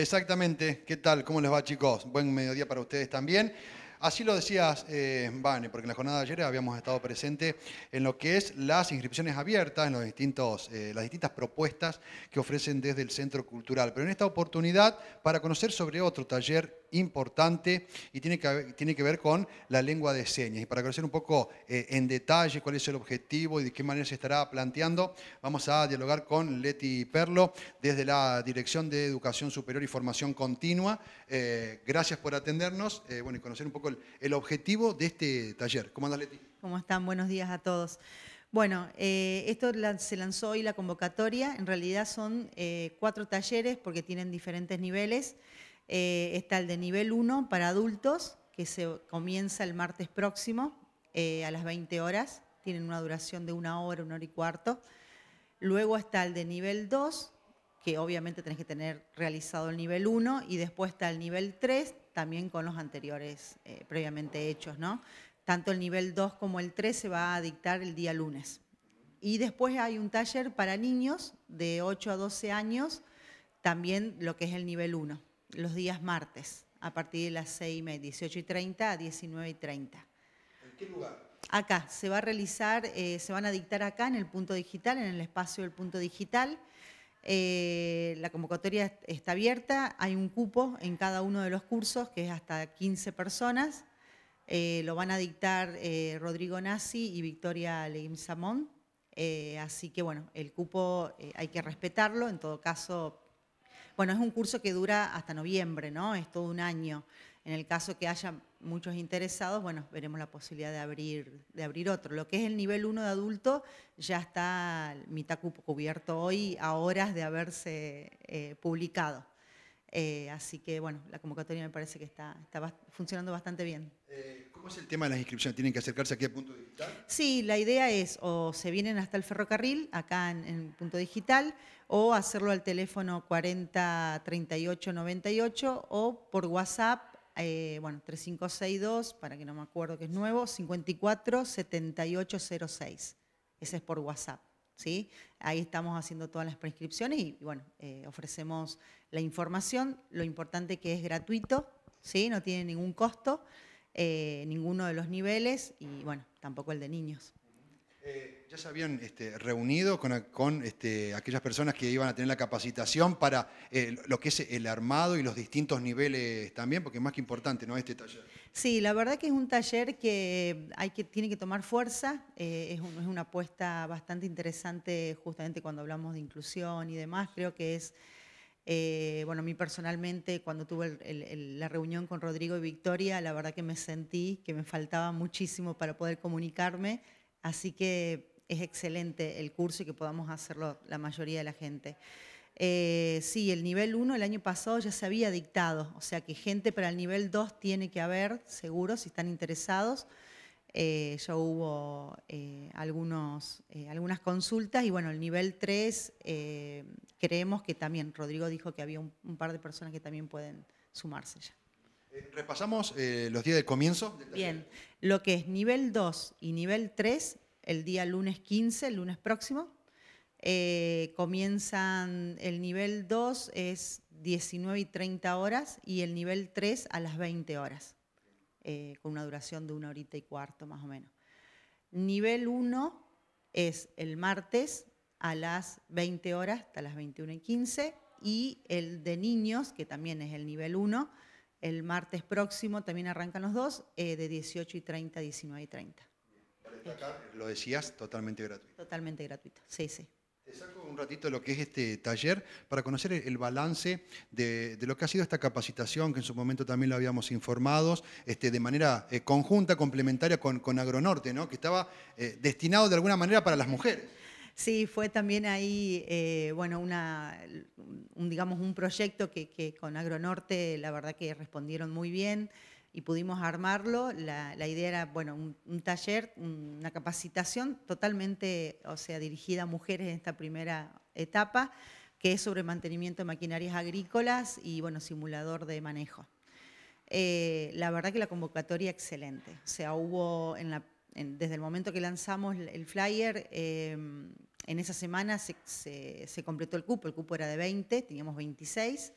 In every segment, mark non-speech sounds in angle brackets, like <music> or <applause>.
Exactamente, ¿qué tal? ¿Cómo les va chicos? Buen mediodía para ustedes también. Así lo decías, eh, porque en la jornada de ayer habíamos estado presentes en lo que es las inscripciones abiertas, en los distintos, eh, las distintas propuestas que ofrecen desde el Centro Cultural. Pero en esta oportunidad, para conocer sobre otro taller importante y tiene que, tiene que ver con la lengua de señas. Y para conocer un poco eh, en detalle cuál es el objetivo y de qué manera se estará planteando, vamos a dialogar con Leti Perlo desde la Dirección de Educación Superior y Formación Continua. Eh, gracias por atendernos eh, bueno, y conocer un poco el, objetivo de este taller. ¿Cómo andas, Leti? ¿Cómo están? Buenos días a todos. Bueno, esto se lanzó hoy la convocatoria. En realidad son cuatro talleres porque tienen diferentes niveles. Eh, está el de nivel 1 para adultos, que se comienza el martes próximo eh, a las 20 horas. Tienen una duración de una hora, una hora y cuarto. Luego está el de nivel 2, que obviamente tenés que tener realizado el nivel 1, y después está el nivel 3, también con los anteriores eh, previamente hechos, ¿no? Tanto el nivel 2 como el 3 se va a dictar el día lunes. Y después hay un taller para niños de 8 a 12 años, también lo que es el nivel 1 los días martes, a partir de las 6 y media, 18 y 30 a 19 y 30. ¿En qué lugar? Acá, se va a realizar, eh, se van a dictar acá en el punto digital, en el espacio del punto digital. Eh, la convocatoria está abierta, hay un cupo en cada uno de los cursos, que es hasta 15 personas. Eh, lo van a dictar Rodrigo Nazi y Victoria Leim Samón. así que bueno, el cupo hay que respetarlo, en todo caso bueno, es un curso que dura hasta noviembre, ¿no? Es todo un año. En el caso que haya muchos interesados, bueno, veremos la posibilidad de abrir, de abrir otro. Lo que es el nivel 1 de adulto ya está mitad cubierto hoy a horas de haberse eh, publicado. Eh, así que, bueno, la convocatoria me parece que está, está funcionando bastante bien. Eh, ¿Cómo es el tema de las inscripciones? ¿Tienen que acercarse aquí a Punto Digital? Sí, la idea es o se vienen hasta el ferrocarril, acá en, el Punto Digital, o hacerlo al teléfono 40 38 98 o por WhatsApp, eh, bueno, 3562, para que no me acuerdo que es nuevo, 54 Ese es por WhatsApp. ¿Sí? Ahí estamos haciendo todas las prescripciones y, bueno, eh, ofrecemos la información. Lo importante que es gratuito, ¿sí? no tiene ningún costo. Eh, ninguno de los niveles y bueno, tampoco el de niños. Eh, ¿Ya se habían este, reunido con, este, aquellas personas que iban a tener la capacitación para eh, lo que es el armado y los distintos niveles también? Porque es más que importante, ¿no? Este taller. Sí, la verdad que es un taller que, hay que tiene que tomar fuerza. es una apuesta bastante interesante justamente cuando hablamos de inclusión y demás. Creo que es eh, bueno, a mí personalmente, cuando tuve la reunión con Rodrigo y Victoria, la verdad que me sentí que me faltaba muchísimo para poder comunicarme, así que es excelente el curso y que podamos hacerlo la mayoría de la gente. Eh, sí, el nivel 1 el año pasado ya se había dictado, o sea que gente para el nivel 2 tiene que haber, seguro, si están interesados. Eh, yo hubo eh, algunos, eh, algunas consultas y bueno, el nivel 3 creemos que también, Rodrigo dijo que había un, par de personas que también pueden sumarse ya. repasamos los días de comienzo. Bien, lo que es nivel 2 y nivel 3, el día lunes 15, el lunes próximo, comienzan, el nivel 2 es 19 y 30 horas y el nivel 3 a las 20 horas. Eh, con una duración de una horita y cuarto más o menos. Nivel 1 es el martes a las 20 horas hasta las 21 y 15 y el de niños, que también es el nivel 1, el martes próximo también arrancan los dos, eh, de 18 y 30 a 19 y 30. lo decías, totalmente gratuito. Totalmente gratuito, sí, sí saco un ratito lo que es este taller para conocer el balance de, lo que ha sido esta capacitación, que en su momento también lo habíamos informado, este, de manera eh, conjunta, complementaria con, con, Agronorte, ¿no? que estaba eh, destinado de alguna manera para las mujeres. Sí, fue también ahí, eh, bueno, un, digamos, un proyecto que, que con Agronorte la verdad que respondieron muy bien y pudimos armarlo. La, la idea era, bueno, un, taller, una capacitación totalmente, o sea, dirigida a mujeres en esta primera etapa, que es sobre mantenimiento de maquinarias agrícolas y, bueno, simulador de manejo. Eh, la verdad que la convocatoria excelente. O sea, hubo desde el momento que lanzamos el flyer, em, en esa semana se, se, se completó el cupo. El cupo era de 20, teníamos 26.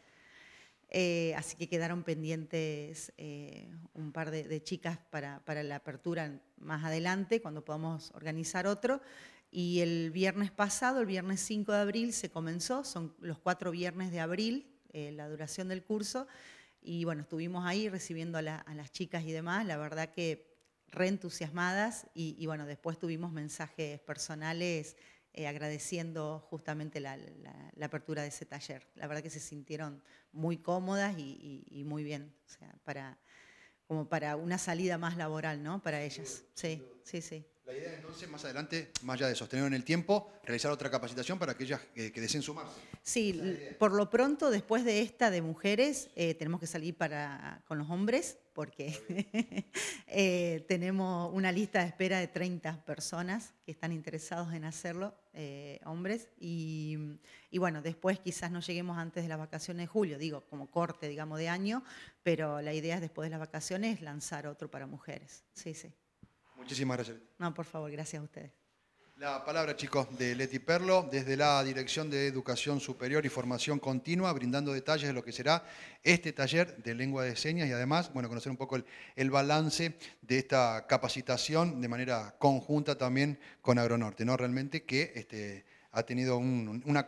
Eh, así que quedaron pendientes eh, un par de, chicas para, la apertura más adelante, cuando podamos organizar otro. Y el viernes pasado, el viernes 5 de abril, se comenzó, son los cuatro viernes de abril, eh, la duración del curso. Y bueno, estuvimos ahí recibiendo a, las chicas y demás, la verdad que reentusiasmadas y, y bueno, después tuvimos mensajes personales eh, agradeciendo justamente la, apertura de ese taller. La verdad que se sintieron muy cómodas y, muy bien, o sea, para, como para una salida más laboral, ¿no? Para ellas. Sí, sí, sí. La idea entonces, más adelante, más allá de sostenerlo en el tiempo, realizar otra capacitación para aquellas que, deseen sumarse. Sí, por lo pronto, después de esta de mujeres, eh, tenemos que salir para, con los hombres, porque <laughs> eh, tenemos una lista de espera de 30 personas que están interesados en hacerlo, eh, hombres, y, y, bueno, después quizás no lleguemos antes de las vacaciones de julio, digo, como corte, digamos, de año, pero la idea es después de las vacaciones lanzar otro para mujeres. Sí, sí. Muchísimas gracias. No, por favor, gracias a ustedes. La palabra, chicos, de Leti Perlo, desde la Dirección de Educación Superior y Formación Continua, brindando detalles de lo que será este taller de lengua de señas y además, bueno, conocer un poco el, balance de esta capacitación de manera conjunta también con Agronorte, ¿no? Realmente que este, ha tenido una